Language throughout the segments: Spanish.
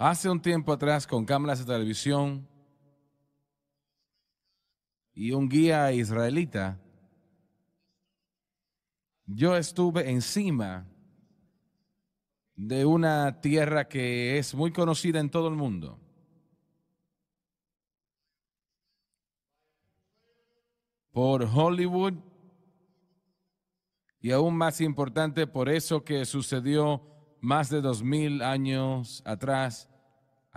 Hace un tiempo atrás, con cámaras de televisión y un guía israelita, yo estuve encima de una tierra que es muy conocida en todo el mundo. Por Hollywood y aún más importante por eso que sucedió más de dos mil años atrás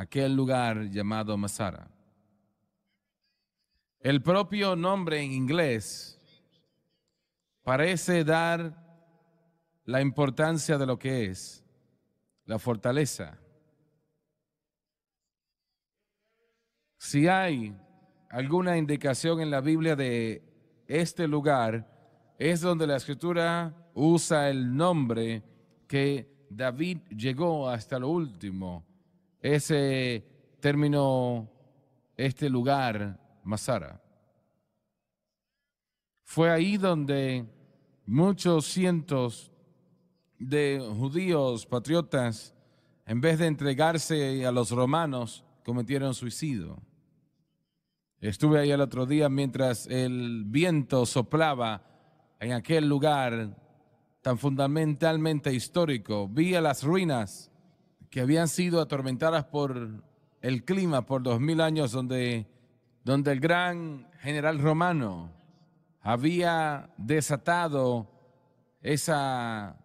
aquel lugar llamado Masara. El propio nombre en inglés parece dar la importancia de lo que es la fortaleza. Si hay alguna indicación en la Biblia de este lugar, es donde la escritura usa el nombre que David llegó hasta lo último ese término, este lugar, Masara. Fue ahí donde muchos cientos de judíos patriotas, en vez de entregarse a los romanos, cometieron suicidio. Estuve ahí el otro día mientras el viento soplaba en aquel lugar tan fundamentalmente histórico. Vi las ruinas que habían sido atormentadas por el clima, por dos mil años, donde, donde el gran general romano había desatado esa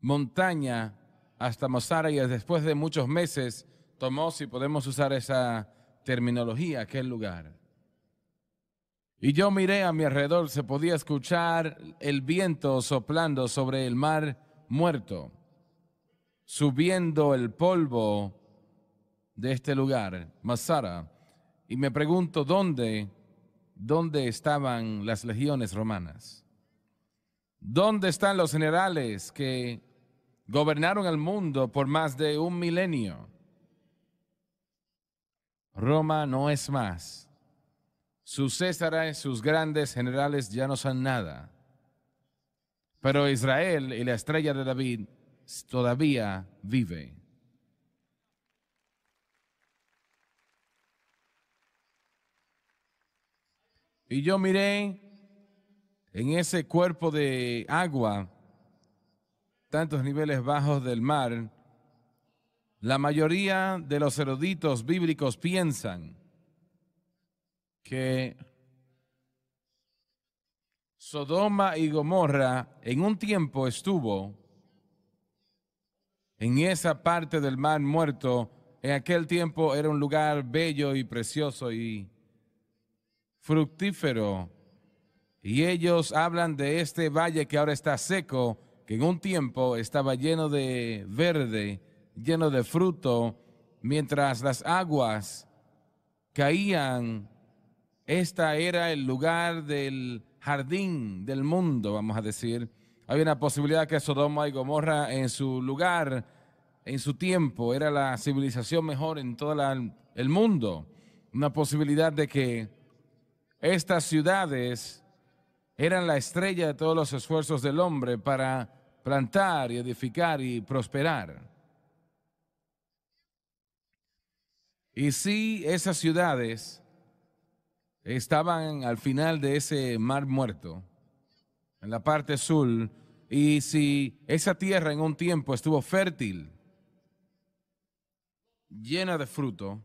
montaña hasta Mosara y después de muchos meses tomó, si podemos usar esa terminología, aquel lugar. Y yo miré a mi alrededor, se podía escuchar el viento soplando sobre el mar muerto subiendo el polvo de este lugar, Masara, y me pregunto dónde, dónde estaban las legiones romanas. ¿Dónde están los generales que gobernaron el mundo por más de un milenio? Roma no es más. Sus césares, sus grandes generales ya no son nada. Pero Israel y la estrella de David todavía vive. Y yo miré en ese cuerpo de agua, tantos niveles bajos del mar, la mayoría de los eruditos bíblicos piensan que Sodoma y Gomorra en un tiempo estuvo en esa parte del mar muerto, en aquel tiempo era un lugar bello y precioso y fructífero. Y ellos hablan de este valle que ahora está seco, que en un tiempo estaba lleno de verde, lleno de fruto, mientras las aguas caían. Esta era el lugar del jardín del mundo, vamos a decir había una posibilidad que Sodoma y Gomorra en su lugar, en su tiempo, era la civilización mejor en todo el mundo. Una posibilidad de que estas ciudades eran la estrella de todos los esfuerzos del hombre para plantar y edificar y prosperar. Y si esas ciudades estaban al final de ese mar muerto, en la parte sur, y si esa tierra en un tiempo estuvo fértil, llena de fruto,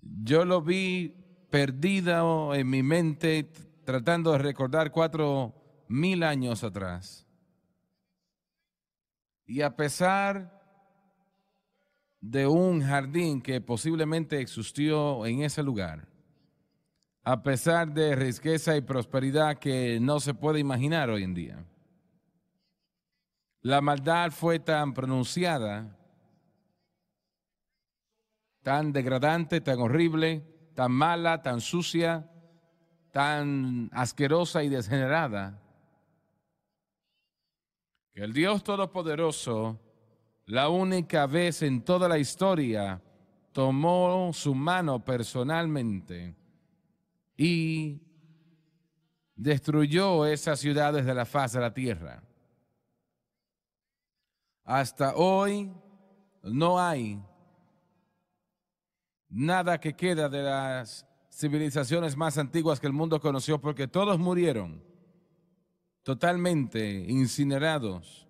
yo lo vi perdido en mi mente tratando de recordar cuatro mil años atrás. Y a pesar de un jardín que posiblemente existió en ese lugar, a pesar de riqueza y prosperidad que no se puede imaginar hoy en día. La maldad fue tan pronunciada, tan degradante, tan horrible, tan mala, tan sucia, tan asquerosa y degenerada, que el Dios Todopoderoso, la única vez en toda la historia, tomó su mano personalmente y destruyó esas ciudades de la faz de la tierra. Hasta hoy no hay nada que queda de las civilizaciones más antiguas que el mundo conoció porque todos murieron totalmente incinerados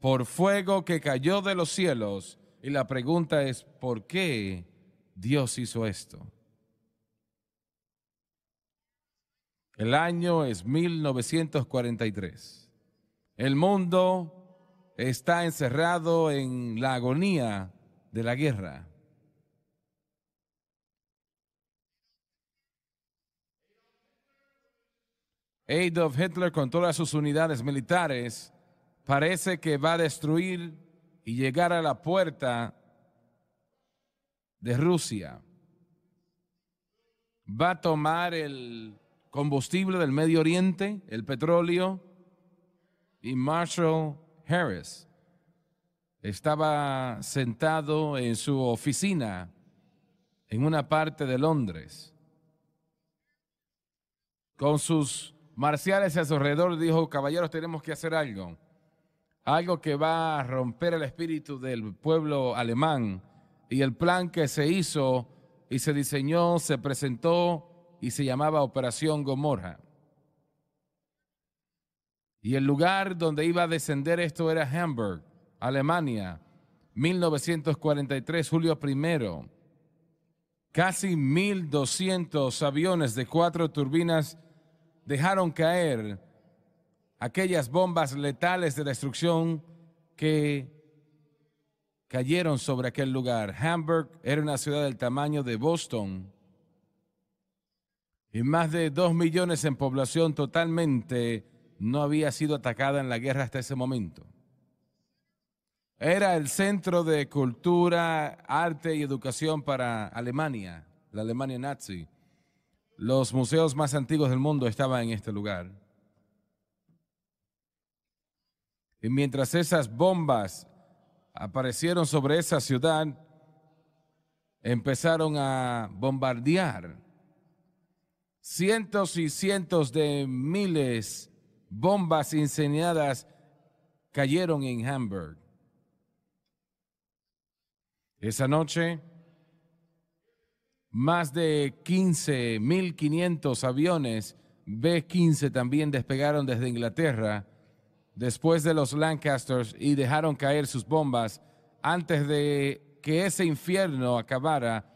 por fuego que cayó de los cielos. Y la pregunta es, ¿por qué Dios hizo esto? El año es 1943. El mundo está encerrado en la agonía de la guerra. Adolf Hitler con todas sus unidades militares parece que va a destruir y llegar a la puerta de Rusia. Va a tomar el combustible del Medio Oriente, el petróleo, y Marshall Harris estaba sentado en su oficina en una parte de Londres. Con sus marciales a su alrededor dijo, caballeros, tenemos que hacer algo, algo que va a romper el espíritu del pueblo alemán. Y el plan que se hizo y se diseñó, se presentó y se llamaba Operación Gomorra. Y el lugar donde iba a descender esto era Hamburg, Alemania, 1943, julio primero. Casi 1.200 aviones de cuatro turbinas dejaron caer aquellas bombas letales de destrucción que cayeron sobre aquel lugar. Hamburg era una ciudad del tamaño de Boston y más de 2 millones en población totalmente no había sido atacada en la guerra hasta ese momento. Era el centro de cultura, arte y educación para Alemania, la Alemania nazi. Los museos más antiguos del mundo estaban en este lugar. Y mientras esas bombas aparecieron sobre esa ciudad, empezaron a bombardear cientos y cientos de miles bombas incendiadas cayeron en Hamburg. Esa noche, más de 15.500 aviones B-15 también despegaron desde Inglaterra después de los Lancasters y dejaron caer sus bombas antes de que ese infierno acabara.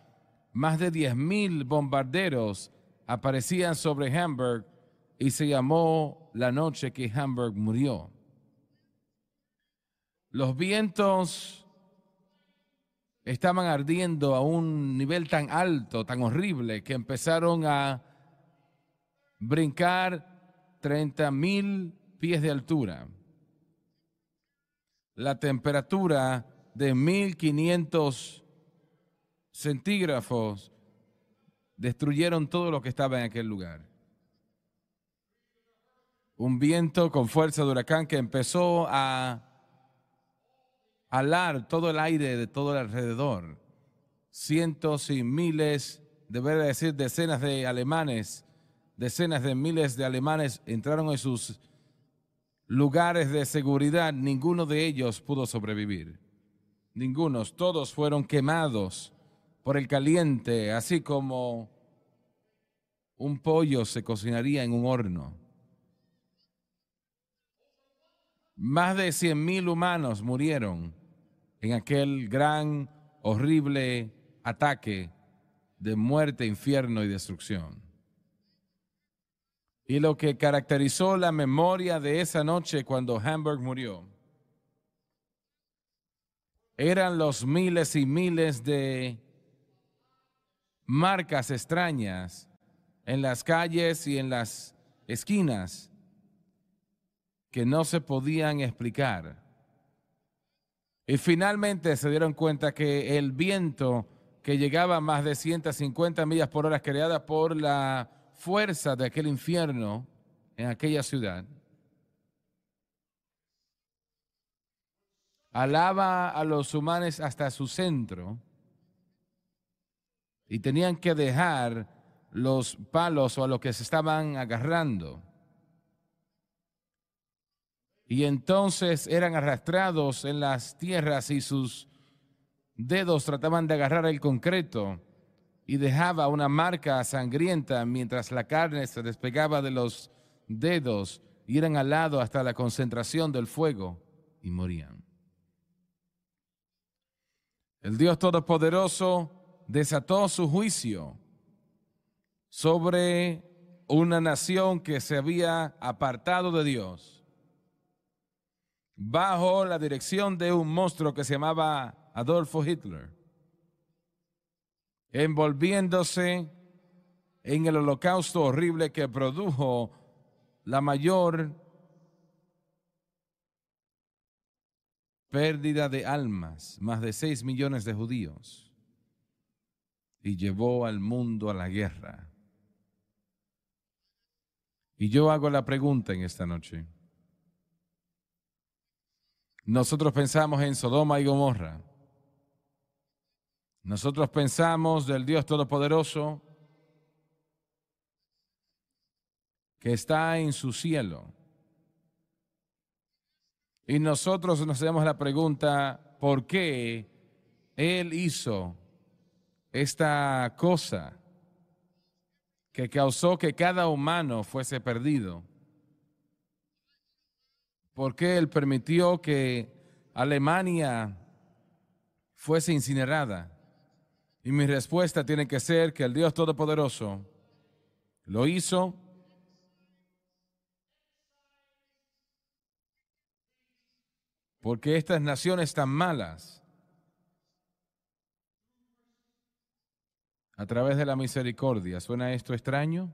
Más de 10.000 bombarderos aparecían sobre Hamburg y se llamó la noche que Hamburg murió. Los vientos estaban ardiendo a un nivel tan alto, tan horrible, que empezaron a brincar 30.000 pies de altura. La temperatura de 1500 centígrafos, destruyeron todo lo que estaba en aquel lugar. Un viento con fuerza de huracán que empezó a alar todo el aire de todo el alrededor. Cientos y miles, debería decir decenas de alemanes, decenas de miles de alemanes entraron en sus lugares de seguridad. Ninguno de ellos pudo sobrevivir. Ningunos, todos fueron quemados por el caliente, así como un pollo se cocinaría en un horno. Más de 100.000 humanos murieron en aquel gran, horrible ataque de muerte, infierno y destrucción. Y lo que caracterizó la memoria de esa noche cuando Hamburg murió eran los miles y miles de marcas extrañas en las calles y en las esquinas que no se podían explicar. Y finalmente se dieron cuenta que el viento que llegaba a más de 150 millas por hora creada por la fuerza de aquel infierno en aquella ciudad, alaba a los humanos hasta su centro y tenían que dejar los palos o a los que se estaban agarrando. Y entonces eran arrastrados en las tierras y sus dedos trataban de agarrar el concreto y dejaba una marca sangrienta mientras la carne se despegaba de los dedos y eran lado hasta la concentración del fuego y morían. El Dios Todopoderoso desató su juicio sobre una nación que se había apartado de Dios bajo la dirección de un monstruo que se llamaba Adolfo Hitler, envolviéndose en el holocausto horrible que produjo la mayor pérdida de almas, más de 6 millones de judíos, y llevó al mundo a la guerra. Y yo hago la pregunta en esta noche. Nosotros pensamos en Sodoma y Gomorra. Nosotros pensamos del Dios Todopoderoso que está en su cielo. Y nosotros nos hacemos la pregunta, ¿por qué Él hizo esta cosa? que causó que cada humano fuese perdido? porque Él permitió que Alemania fuese incinerada? Y mi respuesta tiene que ser que el Dios Todopoderoso lo hizo porque estas naciones tan malas a través de la misericordia. ¿Suena esto extraño?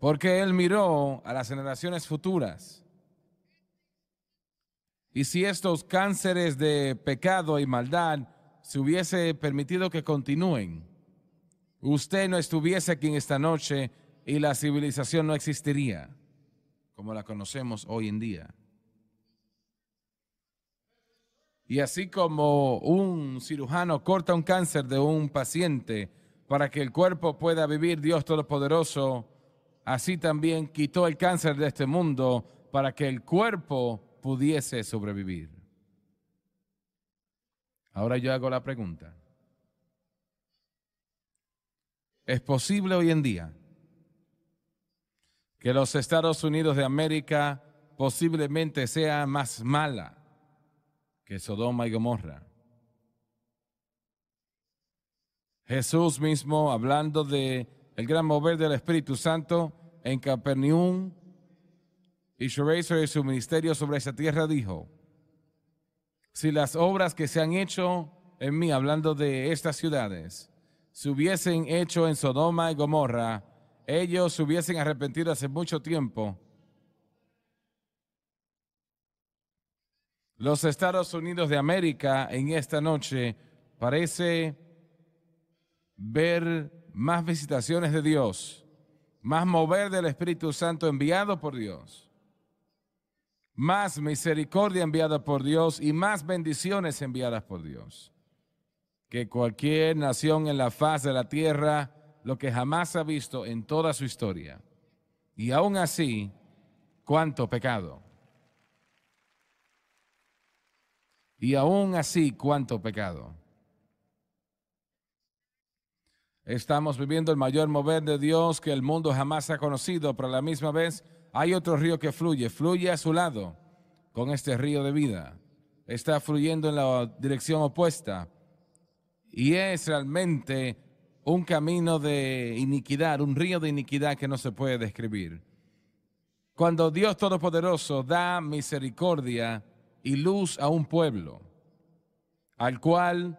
Porque Él miró a las generaciones futuras. Y si estos cánceres de pecado y maldad se hubiese permitido que continúen, usted no estuviese aquí en esta noche y la civilización no existiría como la conocemos hoy en día. Y así como un cirujano corta un cáncer de un paciente para que el cuerpo pueda vivir, Dios Todopoderoso, así también quitó el cáncer de este mundo para que el cuerpo pudiese sobrevivir. Ahora yo hago la pregunta. ¿Es posible hoy en día que los Estados Unidos de América posiblemente sea más mala que Sodoma y Gomorra. Jesús mismo, hablando de el gran mover del Espíritu Santo en Capernaum y sobre su ministerio sobre esa tierra, dijo, si las obras que se han hecho en mí, hablando de estas ciudades, se hubiesen hecho en Sodoma y Gomorra, ellos se hubiesen arrepentido hace mucho tiempo los Estados Unidos de América en esta noche parece ver más visitaciones de Dios, más mover del Espíritu Santo enviado por Dios, más misericordia enviada por Dios y más bendiciones enviadas por Dios que cualquier nación en la faz de la tierra, lo que jamás ha visto en toda su historia. Y aún así, cuánto pecado. y aún así cuánto pecado. Estamos viviendo el mayor mover de Dios que el mundo jamás ha conocido, pero a la misma vez hay otro río que fluye, fluye a su lado con este río de vida. Está fluyendo en la dirección opuesta y es realmente un camino de iniquidad, un río de iniquidad que no se puede describir. Cuando Dios Todopoderoso da misericordia, y luz a un pueblo, al cual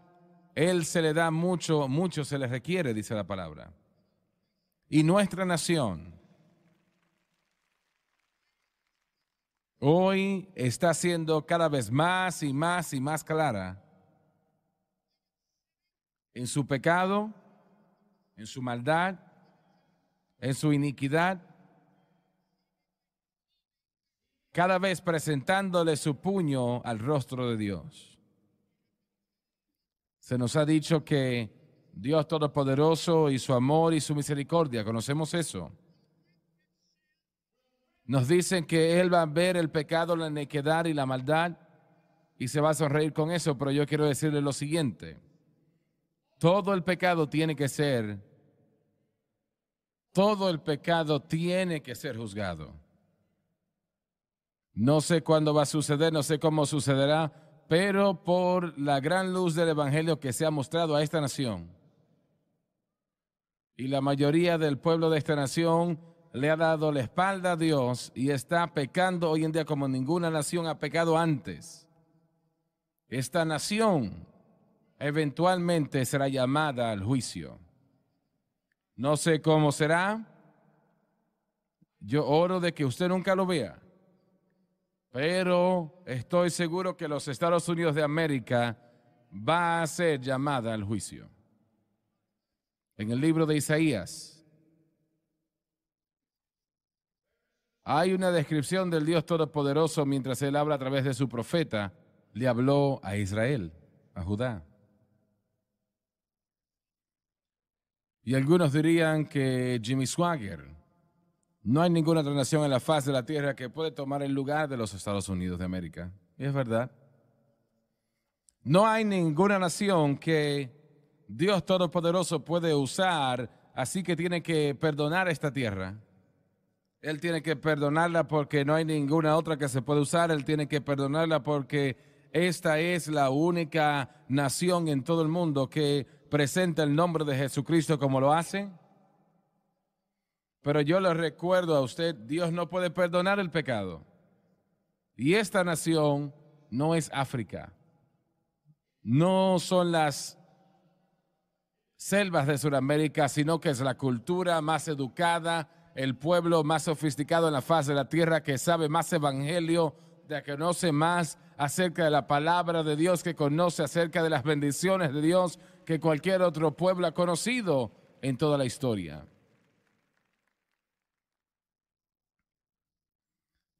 él se le da mucho, mucho se le requiere, dice la palabra. Y nuestra nación hoy está siendo cada vez más y más y más clara en su pecado, en su maldad, en su iniquidad cada vez presentándole su puño al rostro de Dios. Se nos ha dicho que Dios Todopoderoso y su amor y su misericordia, conocemos eso. Nos dicen que Él va a ver el pecado, la necedad y la maldad y se va a sonreír con eso, pero yo quiero decirle lo siguiente. Todo el pecado tiene que ser, todo el pecado tiene que ser juzgado. No sé cuándo va a suceder, no sé cómo sucederá, pero por la gran luz del Evangelio que se ha mostrado a esta nación y la mayoría del pueblo de esta nación le ha dado la espalda a Dios y está pecando hoy en día como ninguna nación ha pecado antes. Esta nación eventualmente será llamada al juicio. No sé cómo será. Yo oro de que usted nunca lo vea pero estoy seguro que los Estados Unidos de América va a ser llamada al juicio. En el libro de Isaías hay una descripción del Dios Todopoderoso mientras él habla a través de su profeta, le habló a Israel, a Judá. Y algunos dirían que Jimmy Swagger no hay ninguna otra nación en la faz de la tierra que puede tomar el lugar de los Estados Unidos de América. es verdad. No hay ninguna nación que Dios Todopoderoso puede usar, así que tiene que perdonar esta tierra. Él tiene que perdonarla porque no hay ninguna otra que se puede usar. Él tiene que perdonarla porque esta es la única nación en todo el mundo que presenta el nombre de Jesucristo como lo hace. Pero yo le recuerdo a usted, Dios no puede perdonar el pecado. Y esta nación no es África. No son las selvas de Sudamérica, sino que es la cultura más educada, el pueblo más sofisticado en la faz de la tierra que sabe más evangelio, que conoce más acerca de la palabra de Dios, que conoce acerca de las bendiciones de Dios que cualquier otro pueblo ha conocido en toda la historia.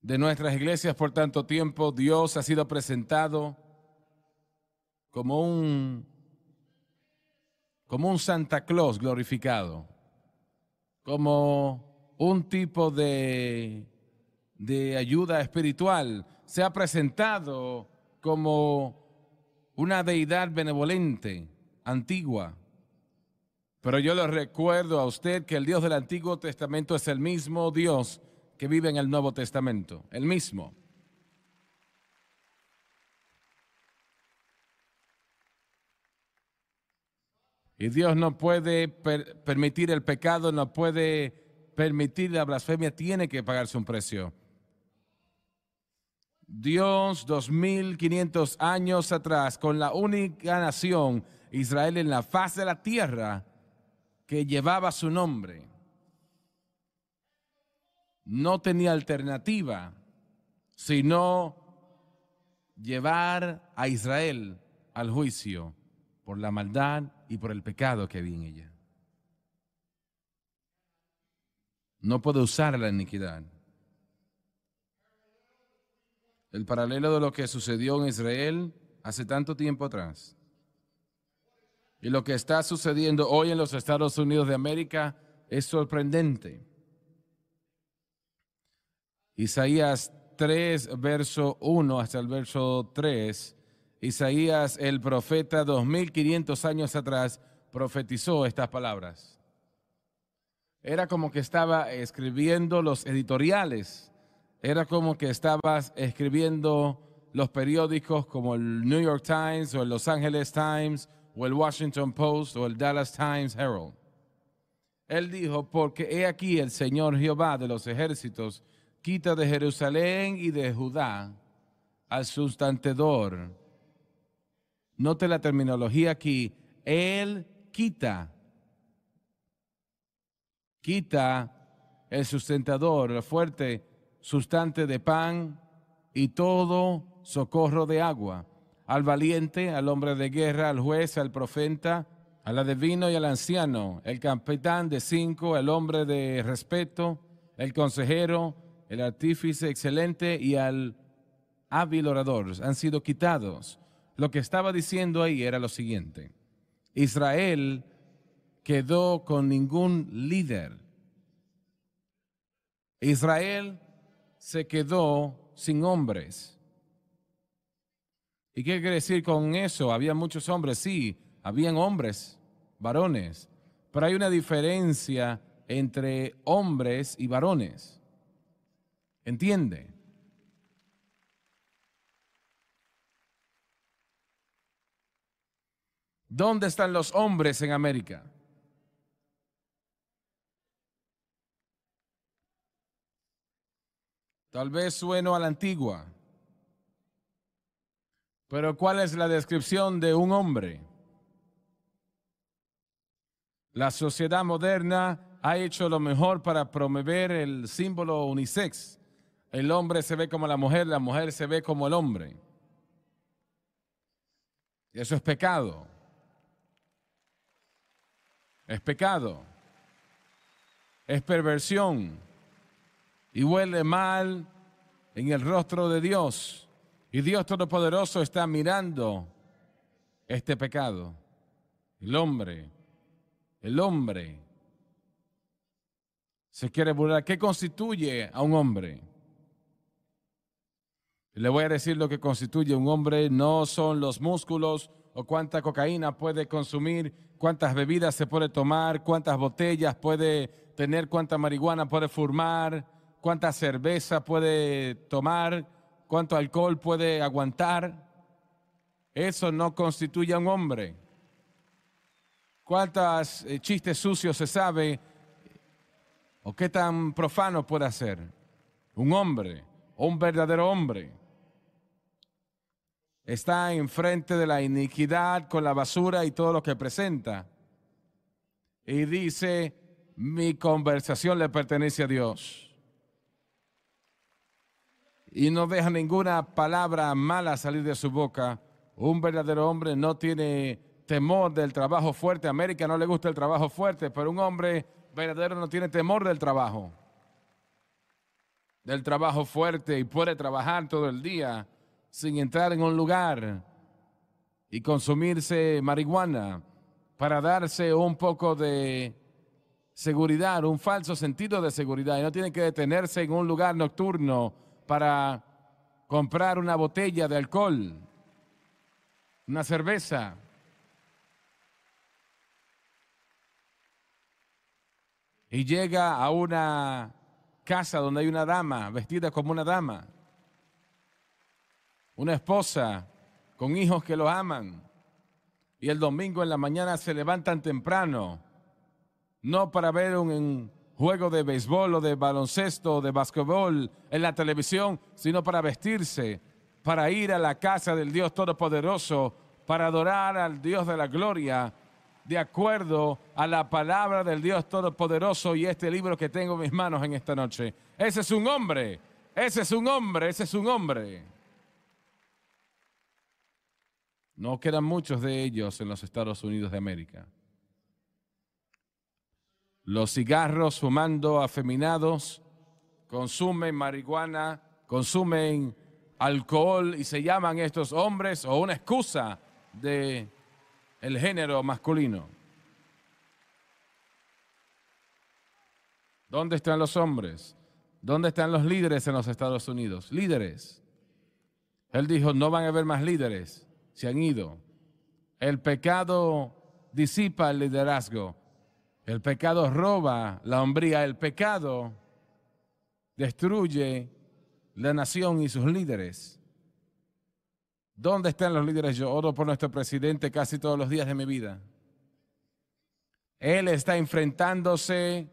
de nuestras iglesias por tanto tiempo, Dios ha sido presentado como un, como un Santa Claus glorificado, como un tipo de, de ayuda espiritual. Se ha presentado como una deidad benevolente, antigua. Pero yo le recuerdo a usted que el Dios del Antiguo Testamento es el mismo Dios que vive en el Nuevo Testamento, el mismo. Y Dios no puede permitir el pecado, no puede permitir la blasfemia, tiene que pagarse un precio. Dios, 2500 años atrás, con la única nación, Israel, en la faz de la tierra, que llevaba su nombre no tenía alternativa sino llevar a Israel al juicio por la maldad y por el pecado que había en ella. No puede usar la iniquidad. El paralelo de lo que sucedió en Israel hace tanto tiempo atrás y lo que está sucediendo hoy en los Estados Unidos de América es sorprendente. Isaías 3, verso 1 hasta el verso 3. Isaías, el profeta, 2500 años atrás, profetizó estas palabras. Era como que estaba escribiendo los editoriales, era como que estabas escribiendo los periódicos como el New York Times o el Los Angeles Times o el Washington Post o el Dallas Times Herald. Él dijo, porque he aquí el Señor Jehová de los ejércitos quita de Jerusalén y de Judá al sustantador. Note la terminología aquí. Él quita. Quita el sustentador, el fuerte sustante de pan y todo socorro de agua. Al valiente, al hombre de guerra, al juez, al profeta, al adivino y al anciano, el capitán de cinco, el hombre de respeto, el consejero, el artífice excelente y al hábil orador han sido quitados. Lo que estaba diciendo ahí era lo siguiente. Israel quedó con ningún líder. Israel se quedó sin hombres. ¿Y qué quiere decir con eso? Había muchos hombres, sí, habían hombres, varones, pero hay una diferencia entre hombres y varones. ¿Entiende? ¿Dónde están los hombres en América? Tal vez sueno a la antigua, pero ¿cuál es la descripción de un hombre? La sociedad moderna ha hecho lo mejor para promover el símbolo unisex, el hombre se ve como la mujer, la mujer se ve como el hombre. Y eso es pecado. Es pecado. Es perversión. Y huele mal en el rostro de Dios. Y Dios Todopoderoso está mirando este pecado. El hombre, el hombre se quiere burlar. ¿Qué constituye a un hombre? Le voy a decir lo que constituye un hombre, no son los músculos o cuánta cocaína puede consumir, cuántas bebidas se puede tomar, cuántas botellas puede tener, cuánta marihuana puede fumar, cuánta cerveza puede tomar, cuánto alcohol puede aguantar. Eso no constituye a un hombre. Cuántos eh, chistes sucios se sabe o qué tan profano puede ser un hombre, un verdadero hombre. Está enfrente de la iniquidad con la basura y todo lo que presenta. Y dice, mi conversación le pertenece a Dios. Y no deja ninguna palabra mala salir de su boca. Un verdadero hombre no tiene temor del trabajo fuerte. A América no le gusta el trabajo fuerte, pero un hombre verdadero no tiene temor del trabajo. Del trabajo fuerte y puede trabajar todo el día sin entrar en un lugar y consumirse marihuana para darse un poco de seguridad, un falso sentido de seguridad. Y no tienen que detenerse en un lugar nocturno para comprar una botella de alcohol, una cerveza. Y llega a una casa donde hay una dama, vestida como una dama una esposa con hijos que lo aman y el domingo en la mañana se levantan temprano, no para ver un juego de béisbol o de baloncesto o de basquetbol en la televisión, sino para vestirse, para ir a la casa del Dios Todopoderoso, para adorar al Dios de la gloria, de acuerdo a la palabra del Dios Todopoderoso y este libro que tengo en mis manos en esta noche. Ese es un hombre, ese es un hombre, ese es un hombre. No quedan muchos de ellos en los Estados Unidos de América. Los cigarros fumando afeminados consumen marihuana, consumen alcohol y se llaman estos hombres o una excusa de el género masculino. ¿Dónde están los hombres? ¿Dónde están los líderes en los Estados Unidos? Líderes. Él dijo, no van a haber más líderes se han ido. El pecado disipa el liderazgo. El pecado roba la hombría. El pecado destruye la nación y sus líderes. ¿Dónde están los líderes? Yo oro por nuestro presidente casi todos los días de mi vida. Él está enfrentándose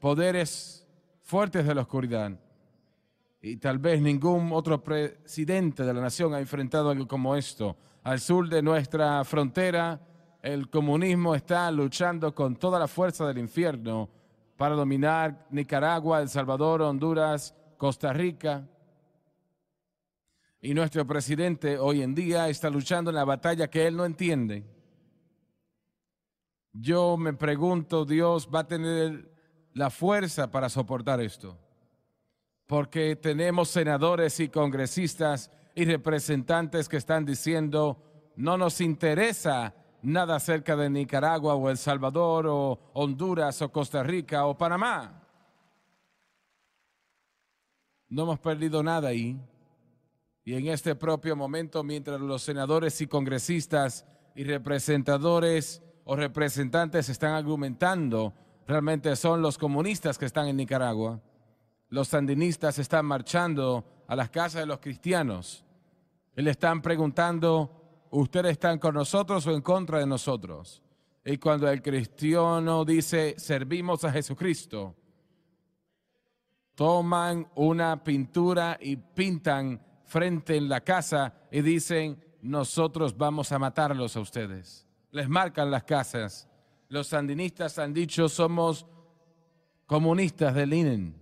poderes fuertes de la oscuridad. Y tal vez ningún otro presidente de la nación ha enfrentado algo como esto al sur de nuestra frontera, el comunismo está luchando con toda la fuerza del infierno para dominar Nicaragua, El Salvador, Honduras, Costa Rica. Y nuestro presidente hoy en día está luchando en la batalla que él no entiende. Yo me pregunto, Dios va a tener la fuerza para soportar esto, porque tenemos senadores y congresistas y representantes que están diciendo, no nos interesa nada acerca de Nicaragua o El Salvador o Honduras o Costa Rica o Panamá. No hemos perdido nada ahí. Y en este propio momento, mientras los senadores y congresistas y representadores o representantes están argumentando, realmente son los comunistas que están en Nicaragua los sandinistas están marchando a las casas de los cristianos y le están preguntando, ¿ustedes están con nosotros o en contra de nosotros? Y cuando el cristiano dice, servimos a Jesucristo, toman una pintura y pintan frente en la casa y dicen, nosotros vamos a matarlos a ustedes. Les marcan las casas. Los sandinistas han dicho, somos comunistas del INEN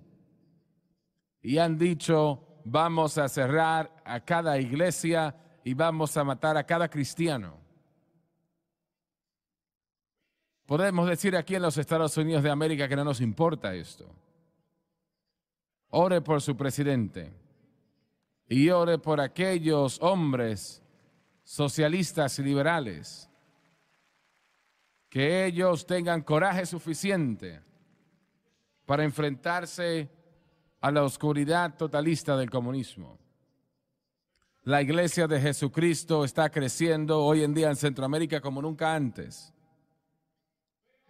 y han dicho, vamos a cerrar a cada iglesia y vamos a matar a cada cristiano. Podemos decir aquí en los Estados Unidos de América que no nos importa esto. Ore por su presidente y ore por aquellos hombres socialistas y liberales que ellos tengan coraje suficiente para enfrentarse a la oscuridad totalista del comunismo. La iglesia de Jesucristo está creciendo hoy en día en Centroamérica como nunca antes.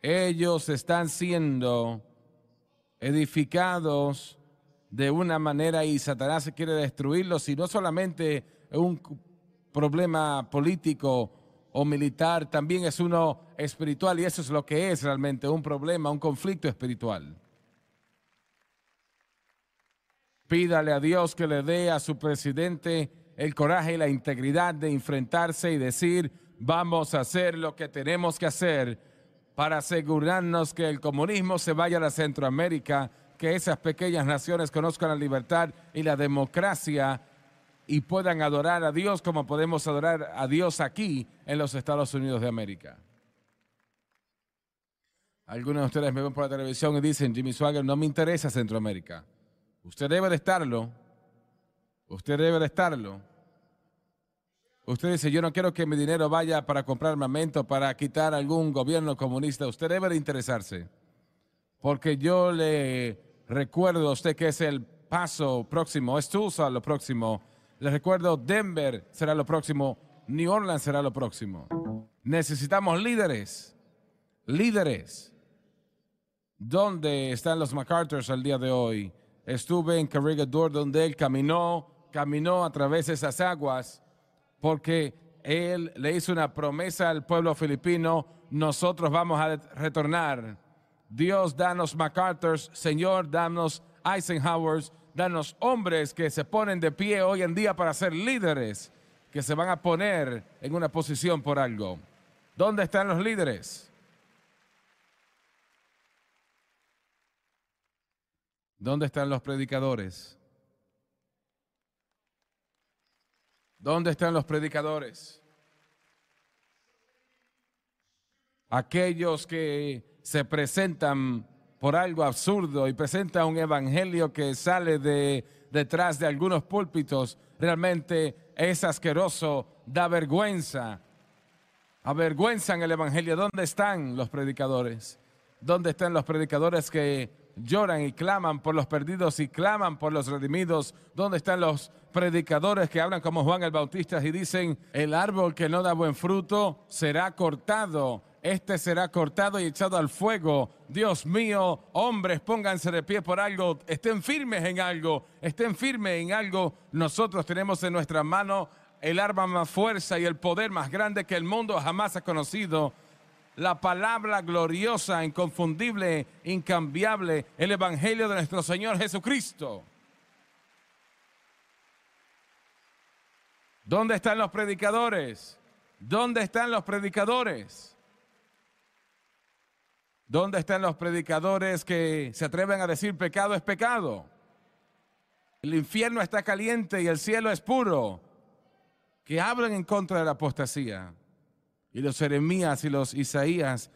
Ellos están siendo edificados de una manera y Satanás quiere destruirlos y no solamente un problema político o militar, también es uno espiritual y eso es lo que es realmente un problema, un conflicto espiritual. Pídale a Dios que le dé a su presidente el coraje y la integridad de enfrentarse y decir, vamos a hacer lo que tenemos que hacer para asegurarnos que el comunismo se vaya a la Centroamérica, que esas pequeñas naciones conozcan la libertad y la democracia y puedan adorar a Dios como podemos adorar a Dios aquí en los Estados Unidos de América. Algunos de ustedes me ven por la televisión y dicen, Jimmy Swagger, no me interesa Centroamérica. Usted debe de estarlo. Usted debe de estarlo. Usted dice, yo no quiero que mi dinero vaya para comprar armamento, para quitar algún gobierno comunista. Usted debe de interesarse. Porque yo le recuerdo a usted que es el paso próximo, es Tulsa lo próximo. Le recuerdo, Denver será lo próximo, New Orleans será lo próximo. Necesitamos líderes, líderes. ¿Dónde están los MacArthurs al día de hoy? Estuve en Carrigador donde él caminó, caminó a través de esas aguas, porque él le hizo una promesa al pueblo filipino, nosotros vamos a retornar. Dios, danos MacArthur's, Señor, danos Eisenhower's, danos hombres que se ponen de pie hoy en día para ser líderes, que se van a poner en una posición por algo. ¿Dónde están los líderes? ¿Dónde están los predicadores? ¿Dónde están los predicadores? Aquellos que se presentan por algo absurdo y presentan un evangelio que sale de detrás de algunos púlpitos, realmente es asqueroso, da vergüenza. en el evangelio. ¿Dónde están los predicadores? ¿Dónde están los predicadores que lloran y claman por los perdidos y claman por los redimidos. ¿Dónde están los predicadores que hablan como Juan el Bautista y dicen, el árbol que no da buen fruto será cortado? Este será cortado y echado al fuego. Dios mío, hombres, pónganse de pie por algo, estén firmes en algo, estén firmes en algo. Nosotros tenemos en nuestra mano el arma más fuerza y el poder más grande que el mundo jamás ha conocido la palabra gloriosa, inconfundible, incambiable, el Evangelio de nuestro Señor Jesucristo. ¿Dónde están los predicadores? ¿Dónde están los predicadores? ¿Dónde están los predicadores que se atreven a decir pecado es pecado? El infierno está caliente y el cielo es puro. Que hablan en contra de la apostasía y los Jeremías y los Isaías,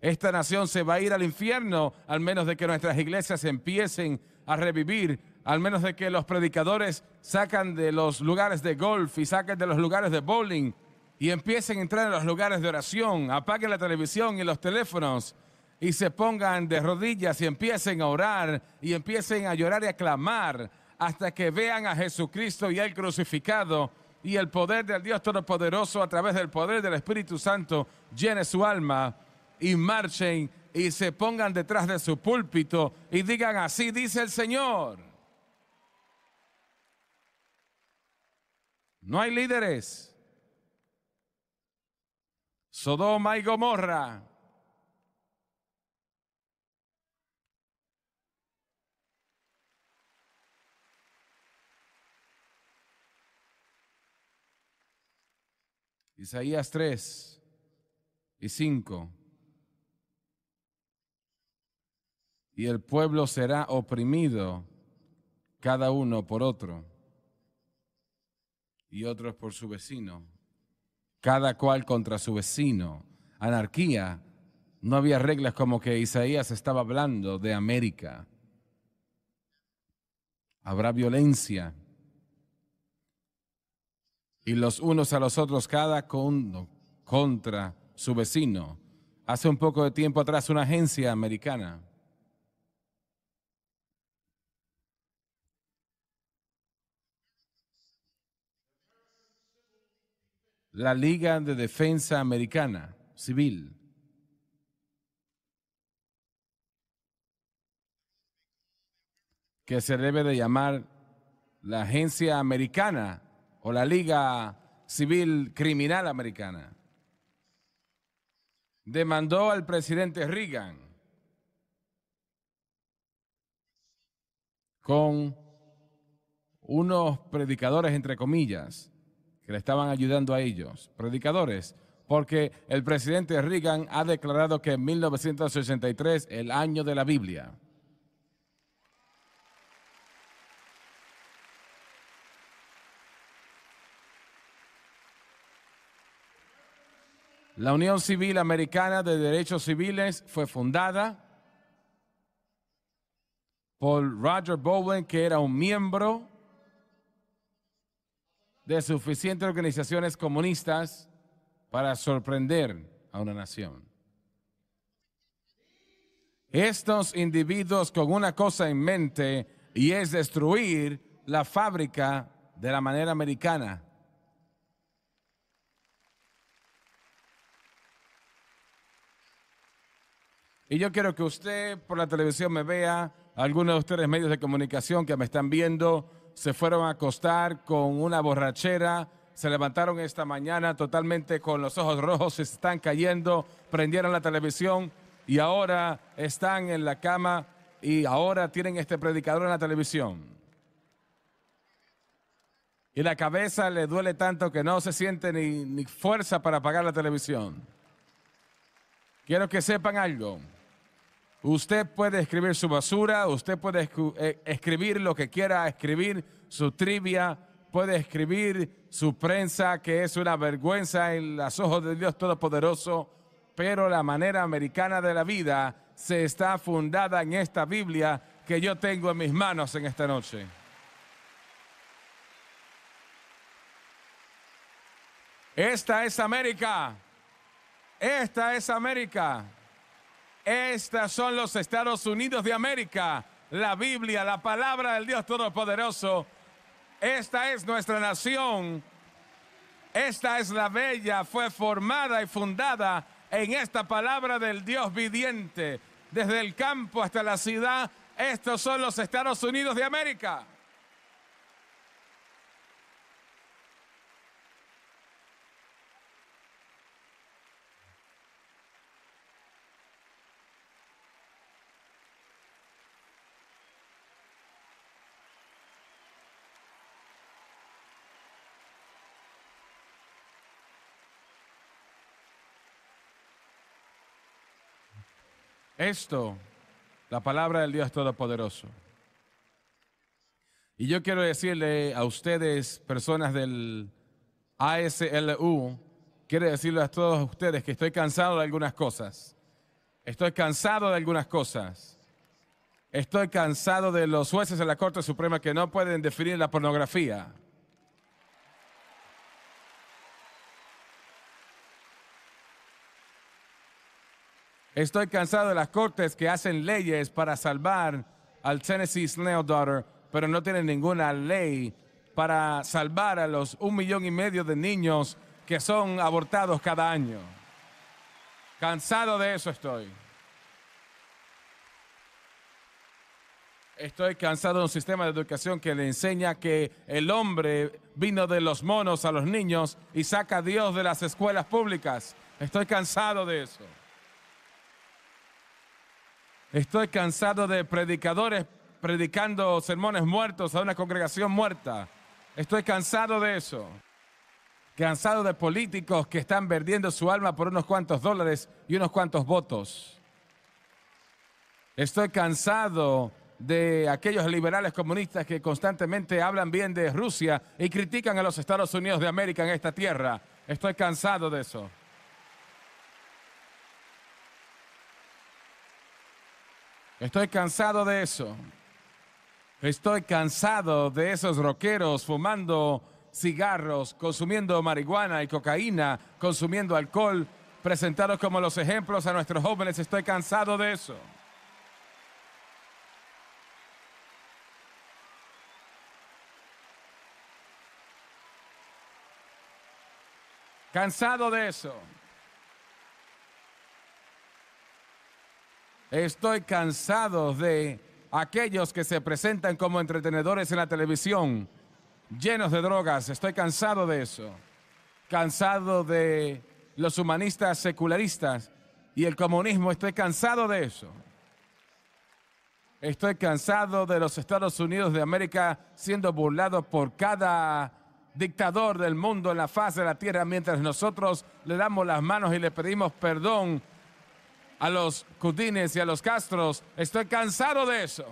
esta nación se va a ir al infierno al menos de que nuestras iglesias empiecen a revivir, al menos de que los predicadores sacan de los lugares de golf y saquen de los lugares de bowling y empiecen a entrar en los lugares de oración, apaguen la televisión y los teléfonos y se pongan de rodillas y empiecen a orar y empiecen a llorar y a clamar hasta que vean a Jesucristo y al crucificado y el poder del Dios Todopoderoso a través del poder del Espíritu Santo llene su alma y marchen y se pongan detrás de su púlpito y digan así dice el Señor. No hay líderes. Sodoma y Gomorra Isaías 3 y 5. Y el pueblo será oprimido cada uno por otro y otros por su vecino, cada cual contra su vecino. Anarquía. No había reglas como que Isaías estaba hablando de América. Habrá violencia y los unos a los otros cada uno contra su vecino. Hace un poco de tiempo atrás una agencia americana la Liga de Defensa Americana Civil. que se debe de llamar la Agencia Americana la Liga Civil Criminal Americana. Demandó al presidente Reagan con unos predicadores, entre comillas, que le estaban ayudando a ellos. Predicadores, porque el presidente Reagan ha declarado que en 1963, el año de la Biblia, La Unión Civil Americana de Derechos Civiles fue fundada por Roger Bowen, que era un miembro de suficientes organizaciones comunistas para sorprender a una nación. Estos individuos con una cosa en mente y es destruir la fábrica de la manera americana Y yo quiero que usted por la televisión me vea, algunos de ustedes medios de comunicación que me están viendo, se fueron a acostar con una borrachera, se levantaron esta mañana totalmente con los ojos rojos, se están cayendo, prendieron la televisión y ahora están en la cama y ahora tienen este predicador en la televisión. Y la cabeza le duele tanto que no se siente ni, fuerza para apagar la televisión. Quiero que sepan algo. Usted puede escribir su basura, usted puede eh, escribir lo que quiera escribir, su trivia, puede escribir su prensa, que es una vergüenza en los ojos de Dios Todopoderoso, pero la manera americana de la vida se está fundada en esta Biblia que yo tengo en mis manos en esta noche. Esta es América. Esta es América. Estas son los Estados Unidos de América, la Biblia, la palabra del Dios Todopoderoso. Esta es nuestra nación. Esta es la bella, fue formada y fundada en esta palabra del Dios viviente. Desde el campo hasta la ciudad, estos son los Estados Unidos de América. Esto, la palabra del Dios Todopoderoso. Y yo quiero decirle a ustedes, personas del ASLU, quiero decirle a todos ustedes que estoy cansado de algunas cosas. Estoy cansado de algunas cosas. Estoy cansado de los jueces de la Corte Suprema que no pueden definir la pornografía. Estoy cansado de las cortes que hacen leyes para salvar al Tennessee Snail Daughter, pero no tienen ninguna ley para salvar a los un millón y medio de niños que son abortados cada año. Cansado de eso estoy. Estoy cansado de un sistema de educación que le enseña que el hombre vino de los monos a los niños y saca a Dios de las escuelas públicas. Estoy cansado de eso. Estoy cansado de predicadores predicando sermones muertos a una congregación muerta. Estoy cansado de eso. Cansado de políticos que están perdiendo su alma por unos cuantos dólares y unos cuantos votos. Estoy cansado de aquellos liberales comunistas que constantemente hablan bien de Rusia y critican a los Estados Unidos de América en esta tierra. Estoy cansado de eso. Estoy cansado de eso. Estoy cansado de esos rockeros fumando cigarros, consumiendo marihuana y cocaína, consumiendo alcohol, presentados como los ejemplos a nuestros jóvenes. Estoy cansado de eso. Cansado de eso. Estoy cansado de aquellos que se presentan como entretenedores en la televisión, llenos de drogas. Estoy cansado de eso. Cansado de los humanistas secularistas y el comunismo. Estoy cansado de eso. Estoy cansado de los Estados Unidos de América siendo burlados por cada dictador del mundo en la faz de la tierra mientras nosotros le damos las manos y le pedimos perdón a los cutines y a los Castros. Estoy cansado de eso.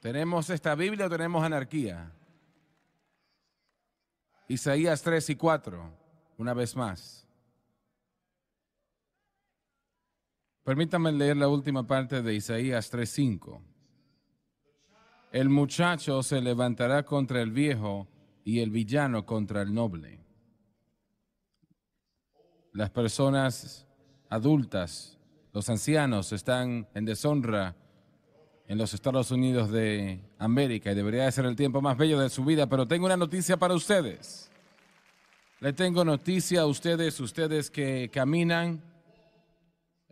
¿Tenemos esta Biblia o tenemos anarquía? Isaías 3 y 4, una vez más. Permítame leer la última parte de Isaías 3:5. El muchacho se levantará contra el viejo y el villano contra el noble. Las personas adultas, los ancianos, están en deshonra en los Estados Unidos de América y debería ser el tiempo más bello de su vida, pero tengo una noticia para ustedes. Le tengo noticia a ustedes, ustedes que caminan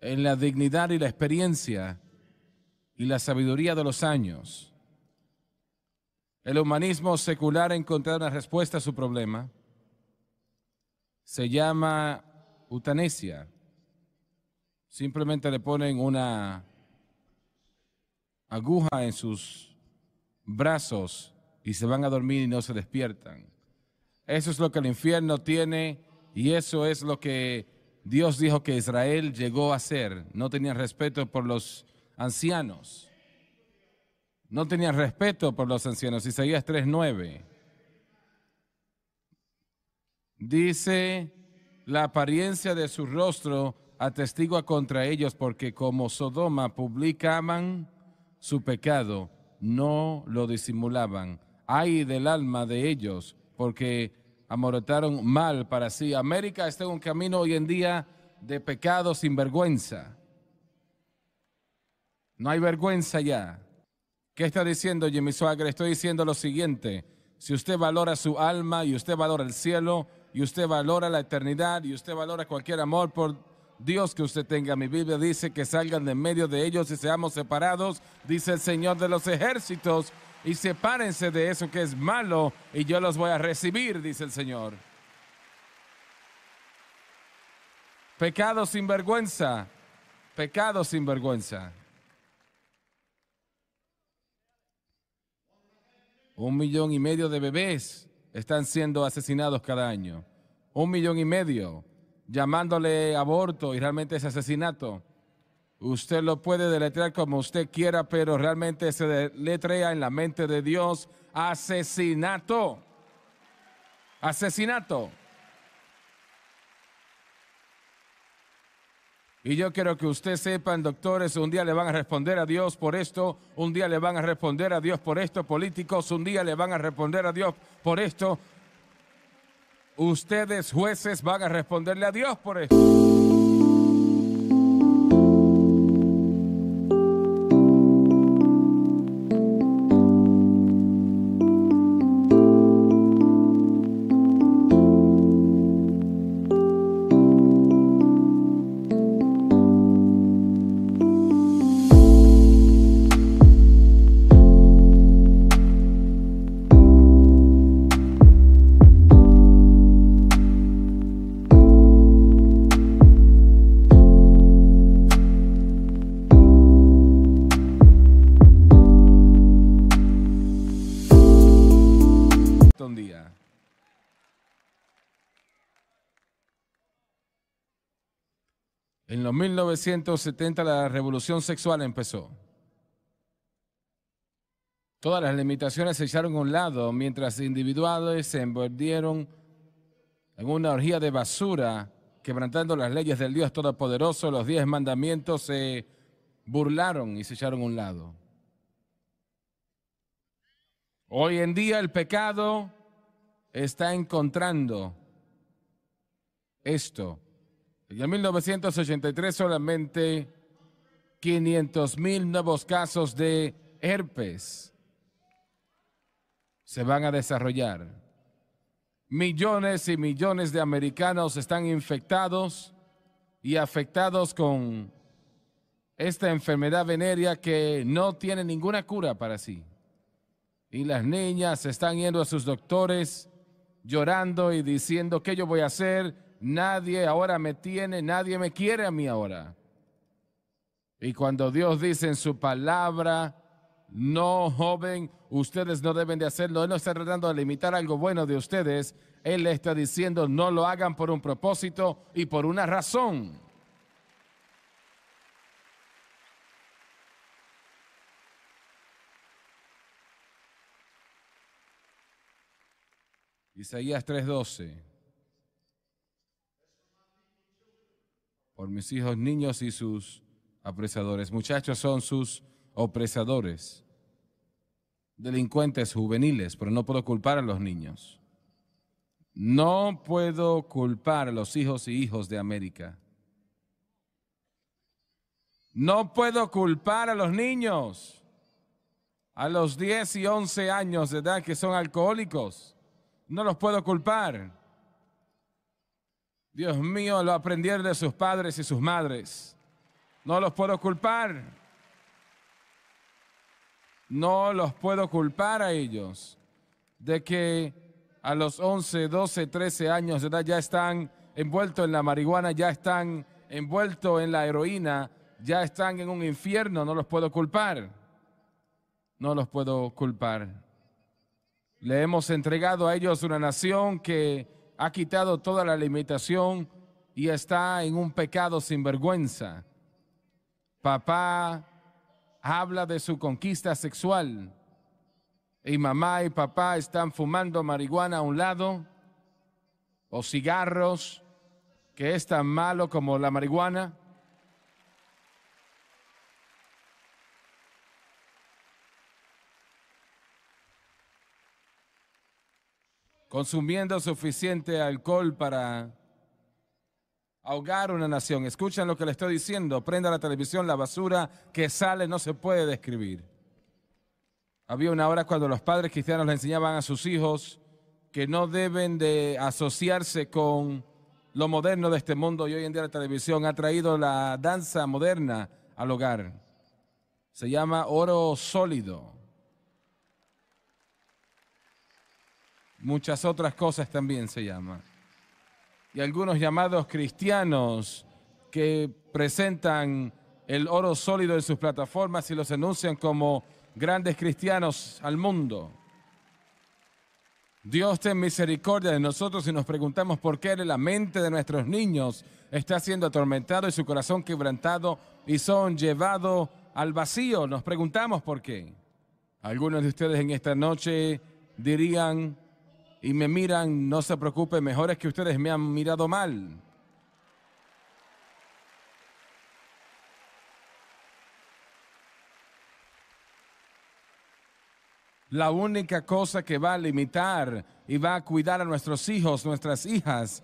en la dignidad y la experiencia y la sabiduría de los años. El humanismo secular ha una respuesta a su problema. Se llama eutanesia. Simplemente le ponen una aguja en sus brazos y se van a dormir y no se despiertan. Eso es lo que el infierno tiene y eso es lo que Dios dijo que Israel llegó a ser, no tenía respeto por los ancianos. No tenía respeto por los ancianos. Isaías 3:9. Dice, la apariencia de su rostro atestigua contra ellos porque como Sodoma publicaban su pecado, no lo disimulaban. Ay del alma de ellos, porque amorotaron mal para sí. América está en un camino hoy en día de pecado sin vergüenza. No hay vergüenza ya. ¿Qué está diciendo Jimmy Swagger? Estoy diciendo lo siguiente. Si usted valora su alma y usted valora el cielo y usted valora la eternidad y usted valora cualquier amor por Dios que usted tenga, mi Biblia dice que salgan de medio de ellos y seamos separados, dice el Señor de los ejércitos y sepárense de eso que es malo y yo los voy a recibir, dice el Señor. Pecado sin vergüenza, pecado sin vergüenza. Un millón y medio de bebés están siendo asesinados cada año. Un millón y medio, llamándole aborto y realmente es asesinato. Usted lo puede deletrear como usted quiera, pero realmente se deletrea en la mente de Dios asesinato. Asesinato. Y yo quiero que usted sepan, doctores, un día le van a responder a Dios por esto, un día le van a responder a Dios por esto, políticos, un día le van a responder a Dios por esto. Ustedes, jueces, van a responderle a Dios por esto. los 1970 la revolución sexual empezó. Todas las limitaciones se echaron a un lado mientras individuales se envolvieron en una orgía de basura, quebrantando las leyes del Dios Todopoderoso, los diez mandamientos se burlaron y se echaron a un lado. Hoy en día el pecado está encontrando esto en 1983 solamente 500 mil nuevos casos de herpes se van a desarrollar. Millones y millones de americanos están infectados y afectados con esta enfermedad venérea que no tiene ninguna cura para sí. Y las niñas están yendo a sus doctores llorando y diciendo, ¿qué yo voy a hacer? nadie ahora me tiene, nadie me quiere a mí ahora. Y cuando Dios dice en su palabra, no, joven, ustedes no deben de hacerlo. Él no está tratando de limitar algo bueno de ustedes. Él le está diciendo, no lo hagan por un propósito y por una razón. Isaías 3:12. mis hijos niños y sus apresadores. Muchachos son sus opresadores, delincuentes juveniles, pero no puedo culpar a los niños. No puedo culpar a los hijos y hijos de América. No puedo culpar a los niños a los 10 y 11 años de edad que son alcohólicos. No los puedo culpar. Dios mío, lo aprendieron de sus padres y sus madres. No los puedo culpar. No los puedo culpar a ellos de que a los 11, 12, 13 años de edad ya están envueltos en la marihuana, ya están envueltos en la heroína, ya están en un infierno, no los puedo culpar. No los puedo culpar. Le hemos entregado a ellos una nación que ha quitado toda la limitación y está en un pecado sin vergüenza. Papá habla de su conquista sexual y mamá y papá están fumando marihuana a un lado o cigarros, que es tan malo como la marihuana consumiendo suficiente alcohol para ahogar una nación. Escuchen lo que les estoy diciendo. Prenda la televisión, la basura que sale no se puede describir. Había una hora cuando los padres cristianos le enseñaban a sus hijos que no deben de asociarse con lo moderno de este mundo y hoy en día la televisión ha traído la danza moderna al hogar. Se llama oro sólido. Muchas otras cosas también se llama. Y algunos llamados cristianos que presentan el oro sólido en sus plataformas y los anuncian como grandes cristianos al mundo. Dios ten misericordia de nosotros y nos preguntamos por qué la mente de nuestros niños está siendo atormentado y su corazón quebrantado y son llevados al vacío. Nos preguntamos por qué. Algunos de ustedes en esta noche dirían, y me miran, no se preocupe, mejor es que ustedes me han mirado mal. La única cosa que va a limitar y va a cuidar a nuestros hijos, nuestras hijas,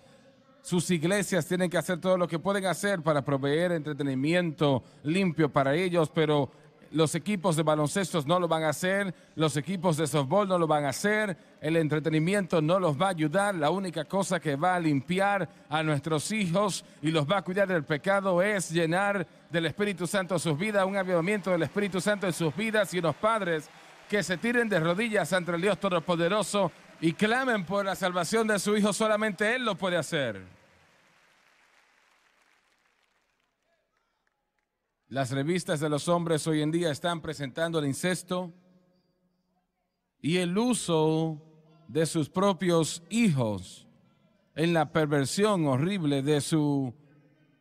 sus iglesias tienen que hacer todo lo que pueden hacer para proveer entretenimiento limpio para ellos, pero los equipos de baloncesto no lo van a hacer, los equipos de softball no lo van a hacer, el entretenimiento no los va a ayudar, la única cosa que va a limpiar a nuestros hijos y los va a cuidar del pecado es llenar del Espíritu Santo sus vidas, un avivamiento del Espíritu Santo en sus vidas y los padres que se tiren de rodillas ante el Dios Todopoderoso y clamen por la salvación de su hijo, solamente Él lo puede hacer. Las revistas de los hombres hoy en día están presentando el incesto y el uso de sus propios hijos en la perversión horrible de su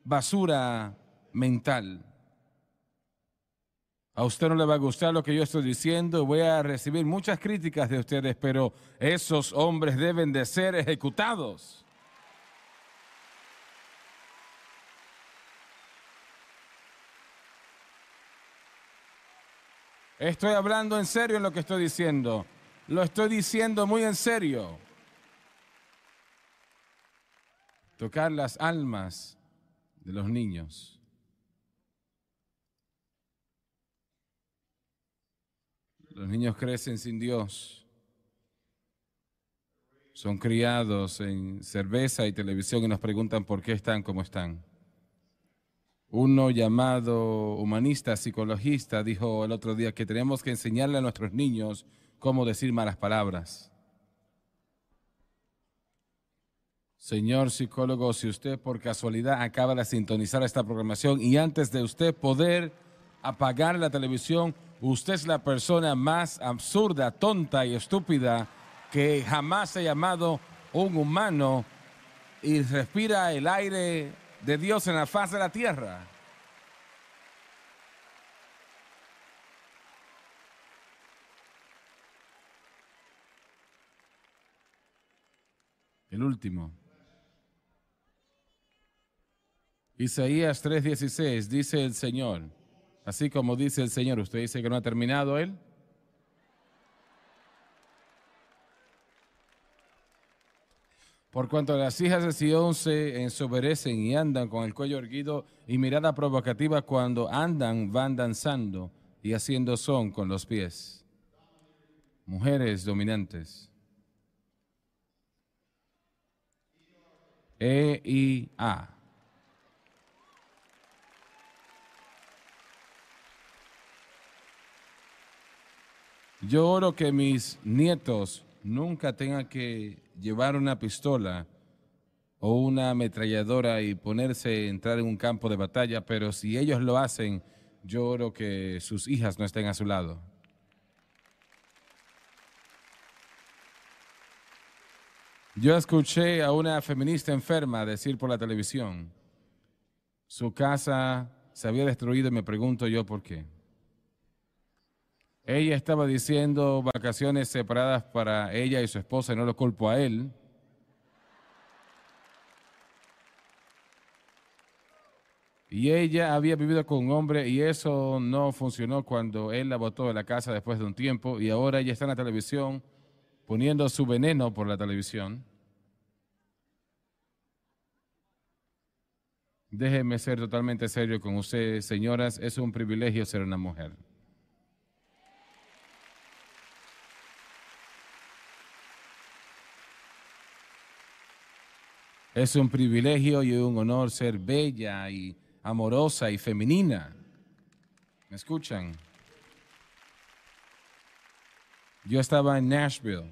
basura mental. A usted no le va a gustar lo que yo estoy diciendo, voy a recibir muchas críticas de ustedes, pero esos hombres deben de ser ejecutados. Estoy hablando en serio en lo que estoy diciendo. Lo estoy diciendo muy en serio. Tocar las almas de los niños. Los niños crecen sin Dios. Son criados en cerveza y televisión y nos preguntan por qué están como están. Uno llamado humanista, psicologista, dijo el otro día que tenemos que enseñarle a nuestros niños cómo decir malas palabras. Señor psicólogo, si usted por casualidad acaba de sintonizar esta programación y antes de usted poder apagar la televisión, usted es la persona más absurda, tonta y estúpida que jamás ha llamado un humano y respira el aire de Dios en la faz de la tierra. El último. Isaías 3:16 dice el Señor, así como dice el Señor, usted dice que no ha terminado él. Por cuanto las hijas de Sion se ensoberecen y andan con el cuello erguido y mirada provocativa cuando andan, van danzando y haciendo son con los pies. Mujeres dominantes. E I A. Yo oro que mis nietos nunca tengan que llevar una pistola o una ametralladora y ponerse, entrar en un campo de batalla, pero si ellos lo hacen, yo oro que sus hijas no estén a su lado. Yo escuché a una feminista enferma decir por la televisión, su casa se había destruido y me pregunto yo por qué. Ella estaba diciendo vacaciones separadas para ella y su esposa, y no lo culpo a él. Y ella había vivido con un hombre y eso no funcionó cuando él la botó de la casa después de un tiempo y ahora ella está en la televisión poniendo su veneno por la televisión. Déjeme ser totalmente serio con ustedes, señoras, es un privilegio ser una mujer. Es un privilegio y un honor ser bella y amorosa y femenina. ¿Me escuchan? Yo estaba en Nashville.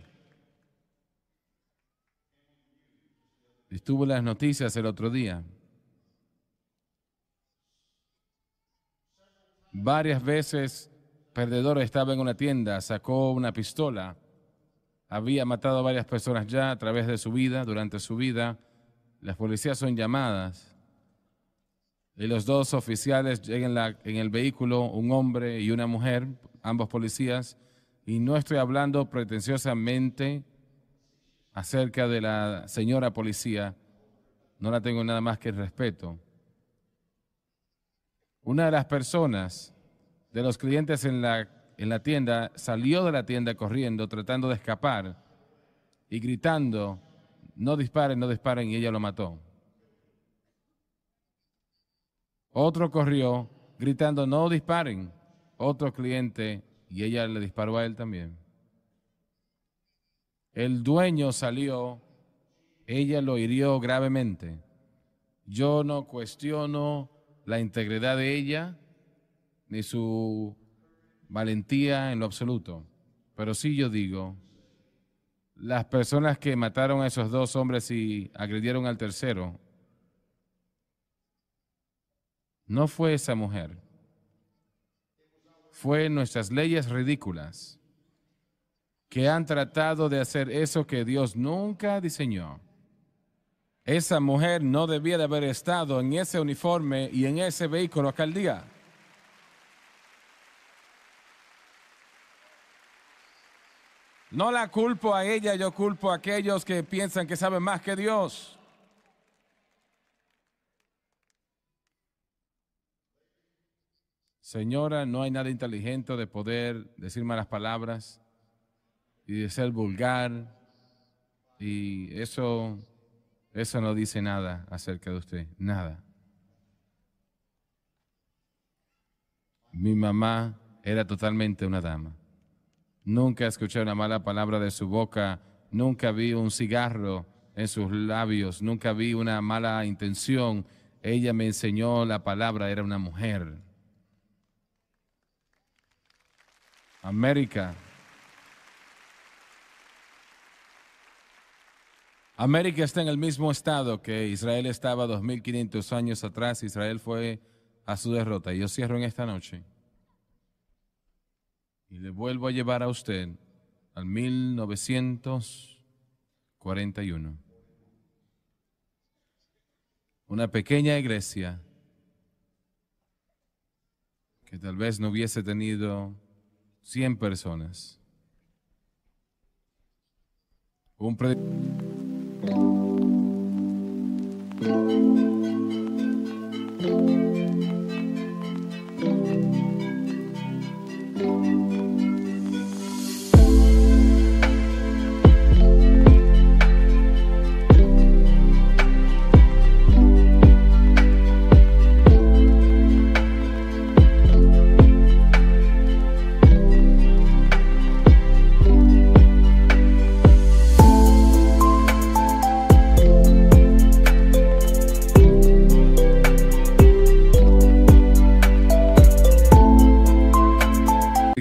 Estuve las noticias el otro día. Varias veces Perdedor estaba en una tienda, sacó una pistola, había matado a varias personas ya a través de su vida, durante su vida las policías son llamadas y los dos oficiales llegan en, el vehículo, un hombre y una mujer, ambos policías, y no estoy hablando pretenciosamente acerca de la señora policía, no la tengo nada más que respeto. Una de las personas, de los clientes en la tienda, salió de la tienda corriendo, tratando de escapar y gritando, no disparen, no disparen, y ella lo mató. Otro corrió gritando, no disparen. Otro cliente, y ella le disparó a él también. El dueño salió, ella lo hirió gravemente. Yo no cuestiono la integridad de ella ni su valentía en lo absoluto, pero sí yo digo las personas que mataron a esos dos hombres y agredieron al tercero, no fue esa mujer, fue nuestras leyes ridículas que han tratado de hacer eso que Dios nunca diseñó. Esa mujer no debía de haber estado en ese uniforme y en ese vehículo aquel día. No la culpo a ella, yo culpo a aquellos que piensan que saben más que Dios. Señora, no hay nada inteligente de poder decir malas palabras y de ser vulgar. Y eso, eso no dice nada acerca de usted, nada. Mi mamá era totalmente una dama. Nunca escuché una mala palabra de su boca, nunca vi un cigarro en sus labios, nunca vi una mala intención. Ella me enseñó la palabra, era una mujer. América. América está en el mismo estado que Israel estaba 2500 años atrás. Israel fue a su derrota. Y Yo cierro en esta noche y le vuelvo a llevar a usted al 1941. Una pequeña iglesia que tal vez no hubiese tenido 100 personas.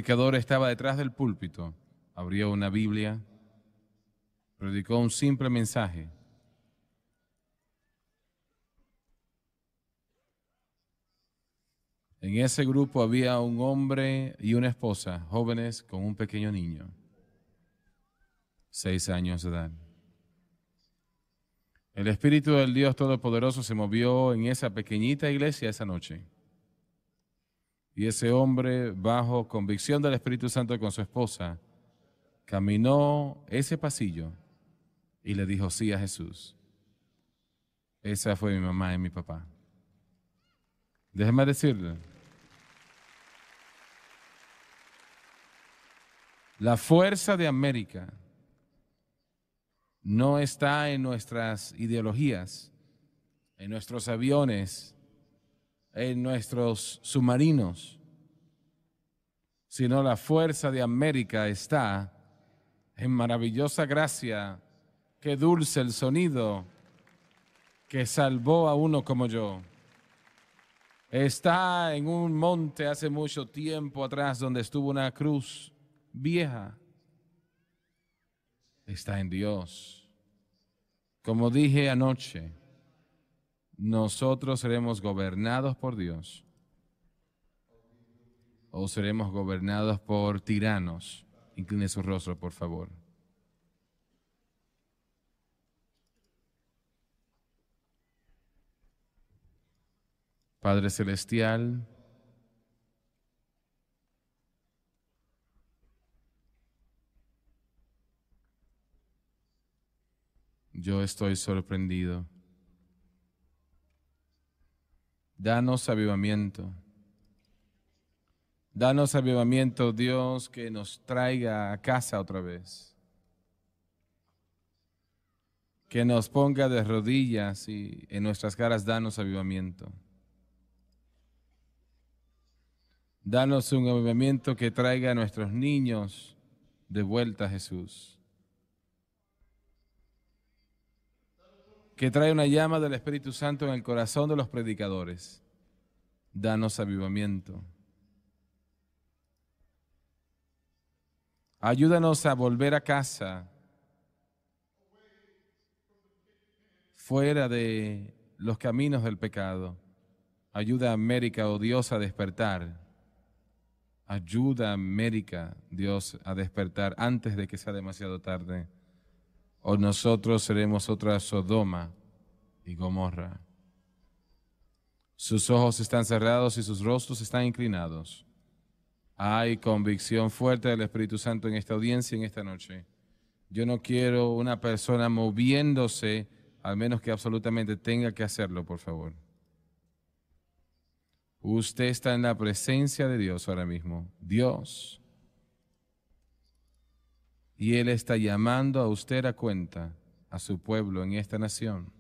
El predicador estaba detrás del púlpito, abrió una Biblia, predicó un simple mensaje. En ese grupo había un hombre y una esposa, jóvenes con un pequeño niño, seis años de edad. El Espíritu del Dios Todopoderoso se movió en esa pequeñita iglesia esa noche. Y ese hombre, bajo convicción del Espíritu Santo con su esposa, caminó ese pasillo y le dijo sí a Jesús. Esa fue mi mamá y mi papá. Déjeme decirle. La fuerza de América no está en nuestras ideologías, en nuestros aviones, en nuestros submarinos, sino la fuerza de América está en maravillosa gracia, qué dulce el sonido que salvó a uno como yo. Está en un monte hace mucho tiempo atrás donde estuvo una cruz vieja. Está en Dios. Como dije anoche, nosotros seremos gobernados por Dios o seremos gobernados por tiranos. Incline su rostro, por favor. Padre Celestial, yo estoy sorprendido Danos avivamiento. Danos avivamiento, Dios, que nos traiga a casa otra vez. Que nos ponga de rodillas y en nuestras caras danos avivamiento. Danos un avivamiento que traiga a nuestros niños de vuelta a Jesús. que trae una llama del Espíritu Santo en el corazón de los predicadores. Danos avivamiento. Ayúdanos a volver a casa, fuera de los caminos del pecado. Ayuda a América, oh Dios, a despertar. Ayuda a América, Dios, a despertar antes de que sea demasiado tarde o nosotros seremos otra Sodoma y Gomorra. Sus ojos están cerrados y sus rostros están inclinados. Hay convicción fuerte del Espíritu Santo en esta audiencia, en esta noche. Yo no quiero una persona moviéndose, al menos que absolutamente tenga que hacerlo, por favor. Usted está en la presencia de Dios ahora mismo. Dios y Él está llamando a usted a cuenta a su pueblo en esta nación.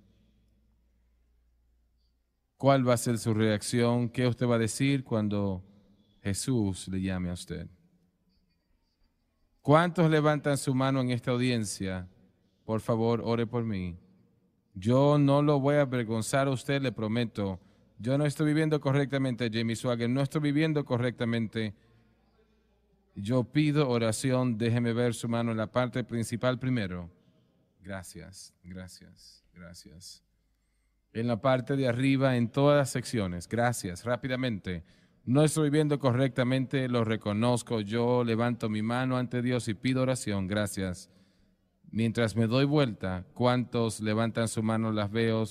¿Cuál va a ser su reacción? ¿Qué usted va a decir cuando Jesús le llame a usted? ¿Cuántos levantan su mano en esta audiencia? Por favor, ore por mí. Yo no lo voy a avergonzar a usted, le prometo. Yo no estoy viviendo correctamente, Jamie Swagger. No estoy viviendo correctamente yo pido oración, déjeme ver su mano en la parte principal primero. Gracias, gracias, gracias. En la parte de arriba, en todas las secciones. Gracias, rápidamente. No estoy viendo correctamente, lo reconozco. Yo levanto mi mano ante Dios y pido oración. Gracias. Mientras me doy vuelta, ¿cuántos levantan su mano? Las veo.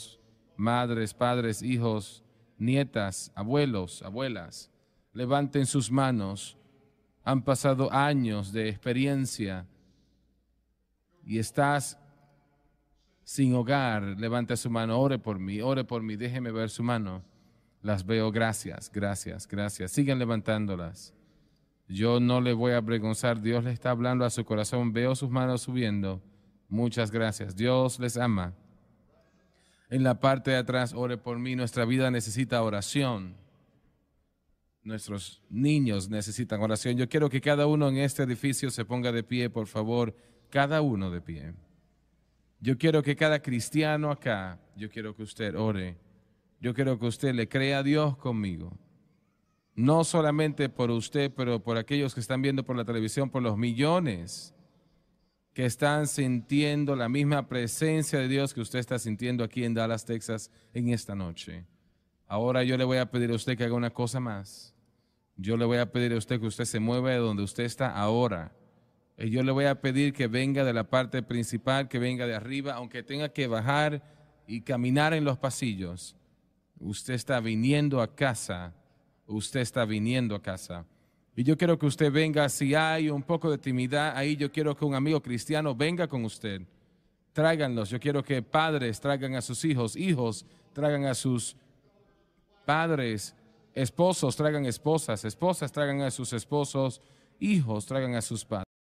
Madres, padres, hijos, nietas, abuelos, abuelas. Levanten sus manos han pasado años de experiencia y estás sin hogar, levanta su mano, ore por mí, ore por mí, déjeme ver su mano. Las veo, gracias, gracias, gracias. Sigan levantándolas. Yo no le voy a avergonzar, Dios le está hablando a su corazón, veo sus manos subiendo. Muchas gracias, Dios les ama. En la parte de atrás, ore por mí, nuestra vida necesita oración. Nuestros niños necesitan oración. Yo quiero que cada uno en este edificio se ponga de pie, por favor. Cada uno de pie. Yo quiero que cada cristiano acá, yo quiero que usted ore. Yo quiero que usted le crea a Dios conmigo. No solamente por usted, pero por aquellos que están viendo por la televisión, por los millones que están sintiendo la misma presencia de Dios que usted está sintiendo aquí en Dallas, Texas, en esta noche. Ahora yo le voy a pedir a usted que haga una cosa más. Yo le voy a pedir a usted que usted se mueva de donde usted está ahora. Y eh, yo le voy a pedir que venga de la parte principal, que venga de arriba, aunque tenga que bajar y caminar en los pasillos. Usted está viniendo a casa. Usted está viniendo a casa. Y yo quiero que usted venga, si hay un poco de timidez ahí, yo quiero que un amigo cristiano venga con usted. Tráiganlos. Yo quiero que padres traigan a sus hijos, hijos traigan a sus padres Esposos traigan esposas, esposas traigan a sus esposos, hijos traigan a sus padres.